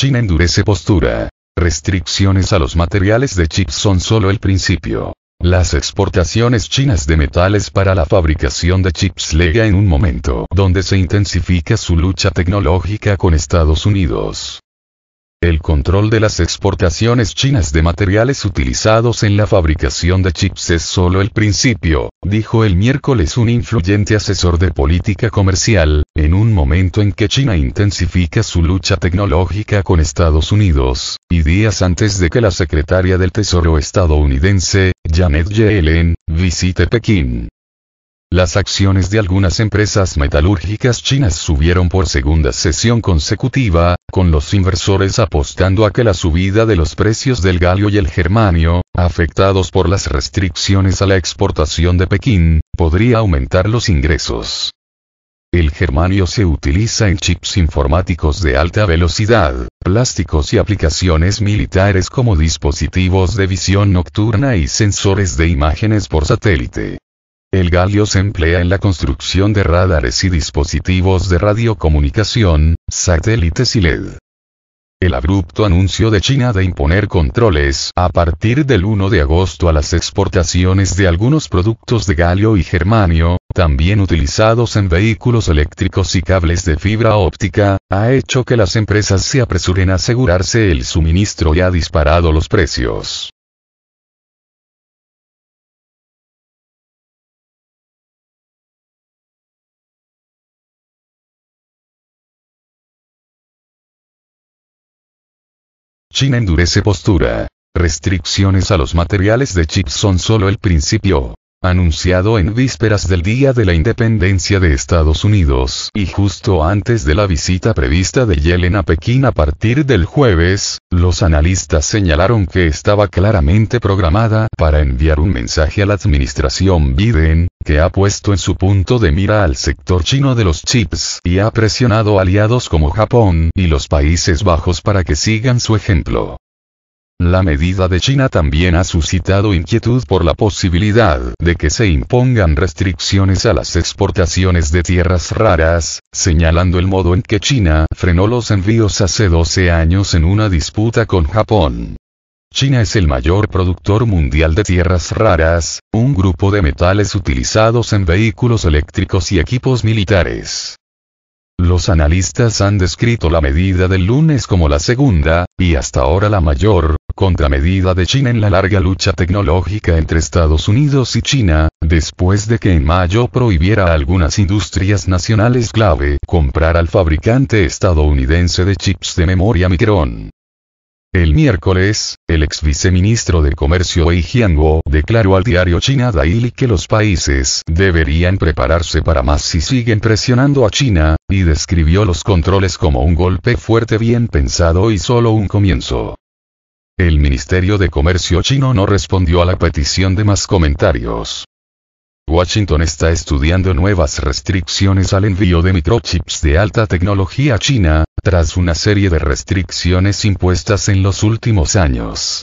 China endurece postura. Restricciones a los materiales de chips son solo el principio. Las exportaciones chinas de metales para la fabricación de chips llega en un momento donde se intensifica su lucha tecnológica con Estados Unidos. El control de las exportaciones chinas de materiales utilizados en la fabricación de chips es solo el principio, dijo el miércoles un influyente asesor de política comercial, en un momento en que China intensifica su lucha tecnológica con Estados Unidos, y días antes de que la secretaria del Tesoro estadounidense, Janet Yellen, visite Pekín. Las acciones de algunas empresas metalúrgicas chinas subieron por segunda sesión consecutiva, con los inversores apostando a que la subida de los precios del galio y el germanio, afectados por las restricciones a la exportación de Pekín, podría aumentar los ingresos. El germanio se utiliza en chips informáticos de alta velocidad, plásticos y aplicaciones militares como dispositivos de visión nocturna y sensores de imágenes por satélite. El galio se emplea en la construcción de radares y dispositivos de radiocomunicación, satélites y LED. El abrupto anuncio de China de imponer controles a partir del 1 de agosto a las exportaciones de algunos productos de galio y germanio, también utilizados en vehículos eléctricos y cables de fibra óptica, ha hecho que las empresas se apresuren a asegurarse el suministro y ha disparado los precios. China endurece postura. Restricciones a los materiales de chips son solo el principio anunciado en vísperas del Día de la Independencia de Estados Unidos y justo antes de la visita prevista de Yellen a Pekín a partir del jueves, los analistas señalaron que estaba claramente programada para enviar un mensaje a la administración Biden, que ha puesto en su punto de mira al sector chino de los chips y ha presionado aliados como Japón y los Países Bajos para que sigan su ejemplo. La medida de China también ha suscitado inquietud por la posibilidad de que se impongan restricciones a las exportaciones de tierras raras, señalando el modo en que China frenó los envíos hace 12 años en una disputa con Japón. China es el mayor productor mundial de tierras raras, un grupo de metales utilizados en vehículos eléctricos y equipos militares. Los analistas han descrito la medida del lunes como la segunda, y hasta ahora la mayor, contramedida de China en la larga lucha tecnológica entre Estados Unidos y China, después de que en mayo prohibiera a algunas industrias nacionales clave comprar al fabricante estadounidense de chips de memoria Micron. El miércoles, el ex viceministro de Comercio Wei Jianguo declaró al diario China Daily que los países deberían prepararse para más si siguen presionando a China, y describió los controles como un golpe fuerte bien pensado y solo un comienzo. El Ministerio de Comercio chino no respondió a la petición de más comentarios. Washington está estudiando nuevas restricciones al envío de microchips de alta tecnología a China, tras una serie de restricciones impuestas en los últimos años.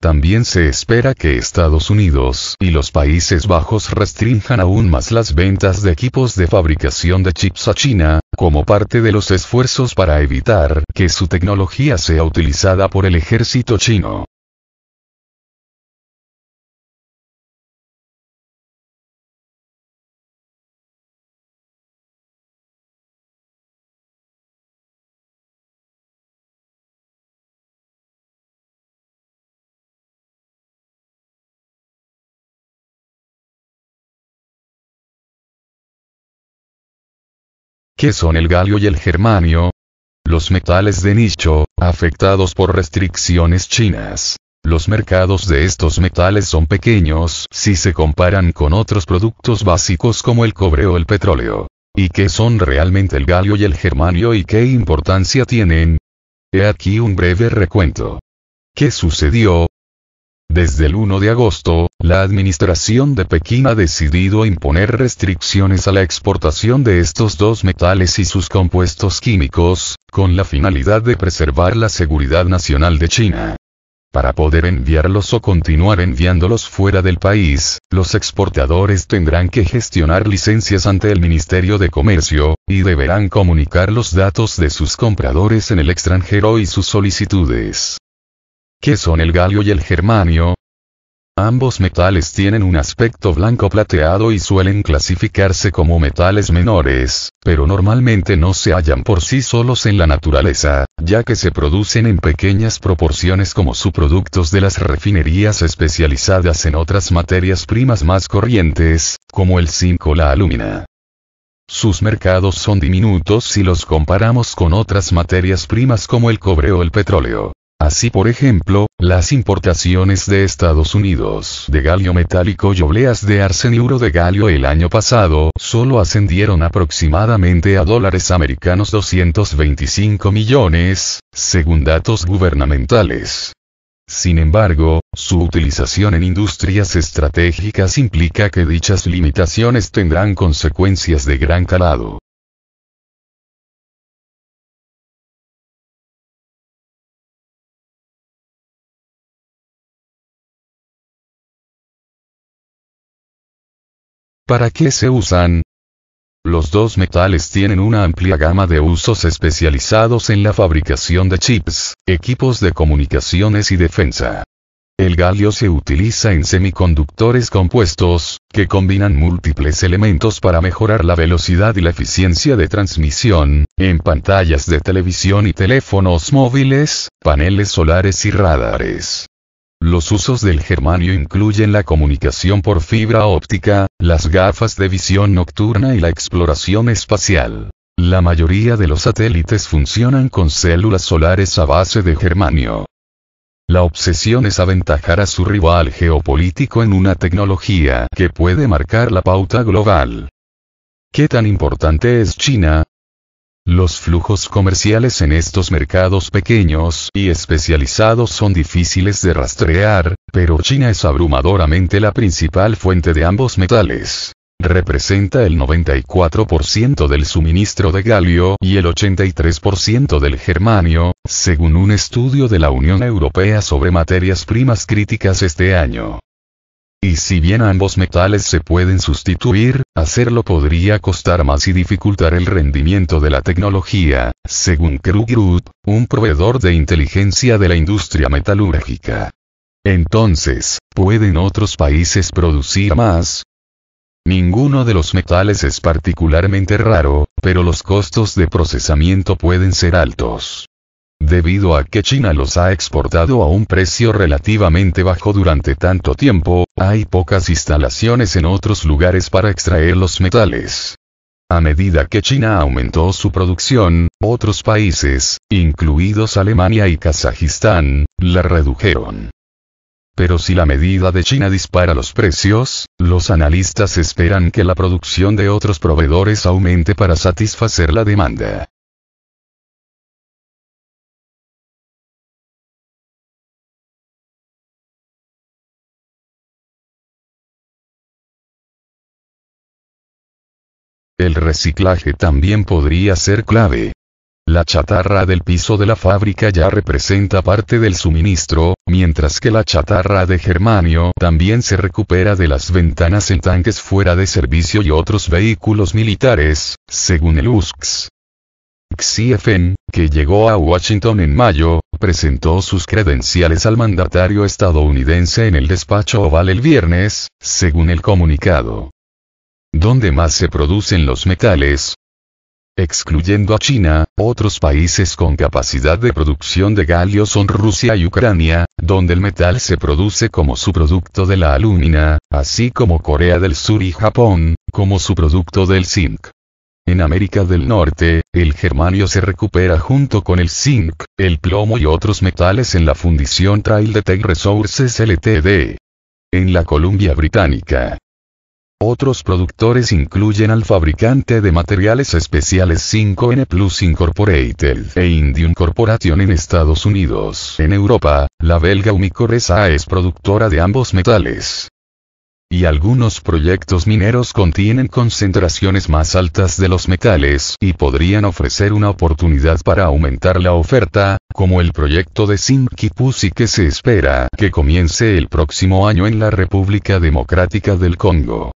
También se espera que Estados Unidos y los Países Bajos restrinjan aún más las ventas de equipos de fabricación de chips a China, como parte de los esfuerzos para evitar que su tecnología sea utilizada por el ejército chino. ¿Qué son el galio y el germanio, los metales de nicho, afectados por restricciones chinas. Los mercados de estos metales son pequeños si se comparan con otros productos básicos como el cobre o el petróleo. ¿Y qué son realmente el galio y el germanio y qué importancia tienen? He aquí un breve recuento. ¿Qué sucedió? Desde el 1 de agosto, la administración de Pekín ha decidido imponer restricciones a la exportación de estos dos metales y sus compuestos químicos, con la finalidad de preservar la seguridad nacional de China. Para poder enviarlos o continuar enviándolos fuera del país, los exportadores tendrán que gestionar licencias ante el Ministerio de Comercio, y deberán comunicar los datos de sus compradores en el extranjero y sus solicitudes. ¿Qué son el galio y el germanio. Ambos metales tienen un aspecto blanco plateado y suelen clasificarse como metales menores, pero normalmente no se hallan por sí solos en la naturaleza, ya que se producen en pequeñas proporciones como subproductos de las refinerías especializadas en otras materias primas más corrientes, como el zinc o la alumina. Sus mercados son diminutos si los comparamos con otras materias primas como el cobre o el petróleo. Así por ejemplo, las importaciones de Estados Unidos de galio metálico y obleas de arseniuro de galio el año pasado solo ascendieron aproximadamente a dólares americanos 225 millones, según datos gubernamentales. Sin embargo, su utilización en industrias estratégicas implica que dichas limitaciones tendrán consecuencias de gran calado. ¿Para qué se usan? Los dos metales tienen una amplia gama de usos especializados en la fabricación de chips, equipos de comunicaciones y defensa. El galio se utiliza en semiconductores compuestos, que combinan múltiples elementos para mejorar la velocidad y la eficiencia de transmisión, en pantallas de televisión y teléfonos móviles, paneles solares y radares. Los usos del germanio incluyen la comunicación por fibra óptica, las gafas de visión nocturna y la exploración espacial. La mayoría de los satélites funcionan con células solares a base de germanio. La obsesión es aventajar a su rival geopolítico en una tecnología que puede marcar la pauta global. ¿Qué tan importante es China? Los flujos comerciales en estos mercados pequeños y especializados son difíciles de rastrear, pero China es abrumadoramente la principal fuente de ambos metales. Representa el 94% del suministro de galio y el 83% del germanio, según un estudio de la Unión Europea sobre materias primas críticas este año. Y si bien ambos metales se pueden sustituir, hacerlo podría costar más y dificultar el rendimiento de la tecnología, según Kru Group, un proveedor de inteligencia de la industria metalúrgica. Entonces, ¿pueden otros países producir más? Ninguno de los metales es particularmente raro, pero los costos de procesamiento pueden ser altos. Debido a que China los ha exportado a un precio relativamente bajo durante tanto tiempo, hay pocas instalaciones en otros lugares para extraer los metales. A medida que China aumentó su producción, otros países, incluidos Alemania y Kazajistán, la redujeron. Pero si la medida de China dispara los precios, los analistas esperan que la producción de otros proveedores aumente para satisfacer la demanda. El reciclaje también podría ser clave. La chatarra del piso de la fábrica ya representa parte del suministro, mientras que la chatarra de germanio también se recupera de las ventanas en tanques fuera de servicio y otros vehículos militares, según el USCS. XIFN, que llegó a Washington en mayo, presentó sus credenciales al mandatario estadounidense en el despacho oval el viernes, según el comunicado donde más se producen los metales, excluyendo a China, otros países con capacidad de producción de galio son Rusia y Ucrania, donde el metal se produce como su producto de la alumina, así como Corea del Sur y Japón, como su producto del zinc. En América del Norte, el germanio se recupera junto con el zinc, el plomo y otros metales en la fundición Trail de Tech Resources LTD. En la Columbia Británica, otros productores incluyen al fabricante de materiales especiales 5N Plus Incorporated e Indium Corporation en Estados Unidos. En Europa, la belga Umicoresa es productora de ambos metales. Y algunos proyectos mineros contienen concentraciones más altas de los metales y podrían ofrecer una oportunidad para aumentar la oferta, como el proyecto de Simkipusi que se espera que comience el próximo año en la República Democrática del Congo.